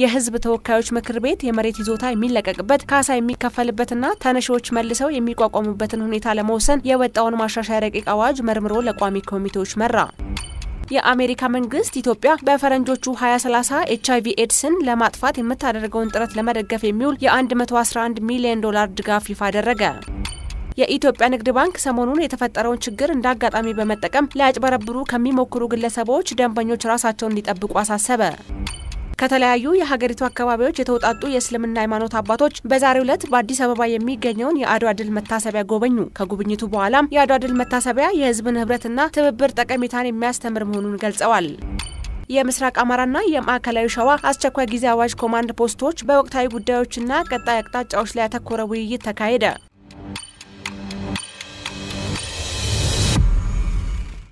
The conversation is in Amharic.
የህዝብ ተወካዮች ምክር ቤት የመሬት ይዞታ የሚለቀቅበት ካሳ የሚከፈልበትና ተነሺዎች መልሰው የሚቋቋሙበትን ሁኔታ ለመውሰን የወጣውን ማሻሻያ ረቂቅ አዋጅ መርምሮ ለቋሚ ኮሚቴዎች መራ። የአሜሪካ መንግስት ኢትዮጵያ በፈረንጆቹ 2030 ኤች አይቪ ኤድስን ለማጥፋት የምታደርገውን ጥረት ለመደገፍ የሚውል የ111 ሚሊዮን ዶላር ድጋፍ ይፋ አደረገ። የኢትዮጵያ ንግድ ባንክ ሰሞኑን የተፈጠረውን ችግር እንደ አጋጣሚ በመጠቀም ሊያጭበረብሩ ከሚሞክሩ ግለሰቦች ደንበኞች ራሳቸውን እንዲጠብቁ አሳሰበ። ከተለያዩ የሀገሪቱ አካባቢዎች የተውጣጡ የእስልምና ሃይማኖት አባቶች በዛሬው ዕለት በአዲስ አበባ የሚገኘውን የአድዋ ድል መታሰቢያ ጎበኙ። ከጉብኝቱ በኋላም የአድዋ ድል መታሰቢያ የህዝብን ህብረትና ትብብር ጠቀሜታን የሚያስተምር መሆኑን ገልጸዋል። የምስራቅ አማራና የማዕከላዊ ሸዋ አስቸኳይ ጊዜ አዋጅ ኮማንድ ፖስቶች በወቅታዊ ጉዳዮችና ቀጣይ አቅጣጫዎች ላይ ያተኮረ ውይይት ተካሄደ።